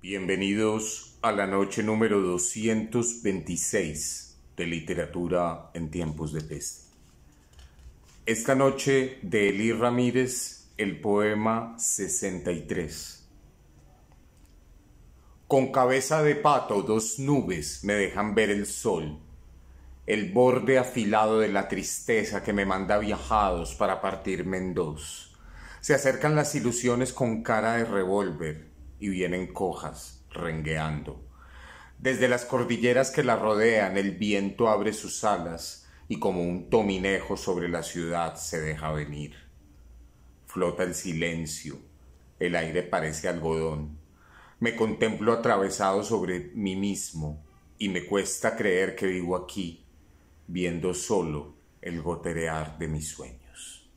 Bienvenidos a la noche número 226 de Literatura en tiempos de peste. Esta noche de Elie Ramírez, el poema 63. Con cabeza de pato dos nubes me dejan ver el sol, el borde afilado de la tristeza que me manda viajados para partirme en dos. Se acercan las ilusiones con cara de revólver y vienen cojas, rengueando. Desde las cordilleras que la rodean el viento abre sus alas y como un tominejo sobre la ciudad se deja venir. Flota el silencio, el aire parece algodón. Me contemplo atravesado sobre mí mismo y me cuesta creer que vivo aquí, viendo solo el goterear de mis sueños.